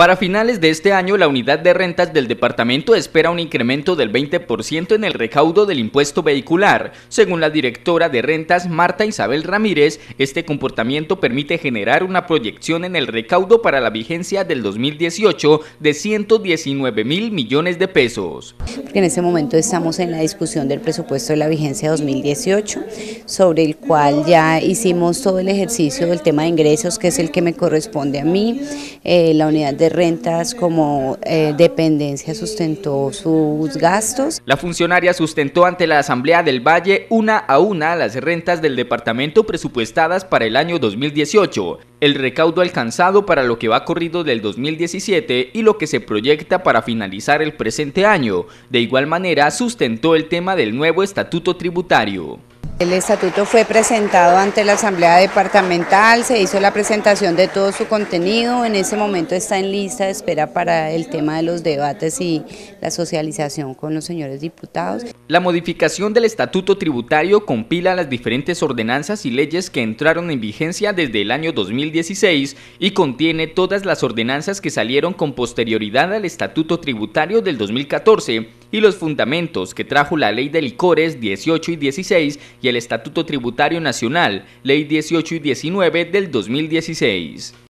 Para finales de este año, la unidad de rentas del departamento espera un incremento del 20% en el recaudo del impuesto vehicular. Según la directora de rentas, Marta Isabel Ramírez, este comportamiento permite generar una proyección en el recaudo para la vigencia del 2018 de 119 mil millones de pesos. En este momento estamos en la discusión del presupuesto de la vigencia 2018, sobre el cual ya hicimos todo el ejercicio del tema de ingresos, que es el que me corresponde a mí. Eh, la unidad de rentas como eh, dependencia sustentó sus gastos. La funcionaria sustentó ante la Asamblea del Valle una a una las rentas del departamento presupuestadas para el año 2018, el recaudo alcanzado para lo que va corrido del 2017 y lo que se proyecta para finalizar el presente año. De igual manera, sustentó el tema del nuevo estatuto tributario. El estatuto fue presentado ante la Asamblea Departamental, se hizo la presentación de todo su contenido, en ese momento está en lista de espera para el tema de los debates y la socialización con los señores diputados. La modificación del estatuto tributario compila las diferentes ordenanzas y leyes que entraron en vigencia desde el año 2016 y contiene todas las ordenanzas que salieron con posterioridad al estatuto tributario del 2014 y los fundamentos que trajo la Ley de Licores 18 y 16 y el Estatuto Tributario Nacional, Ley 18 y 19 del 2016.